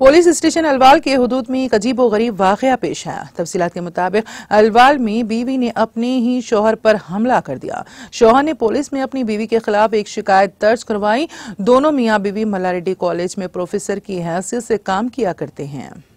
police station Alwal के हदूद में एक अजीब गरीब वाक़ पेश आया तफसीत के मुताबिक अलवाल में बीवी ने अपने ही शोहर पर हमला कर दिया शोहर ने पुलिस में अपनी बीवी के खिलाफ एक शिकायत दर्ज करवाई दोनों मियाँ बीवी मलारेड्डी कॉलेज में प्रोफेसर की हैसियत से काम किया करते हैं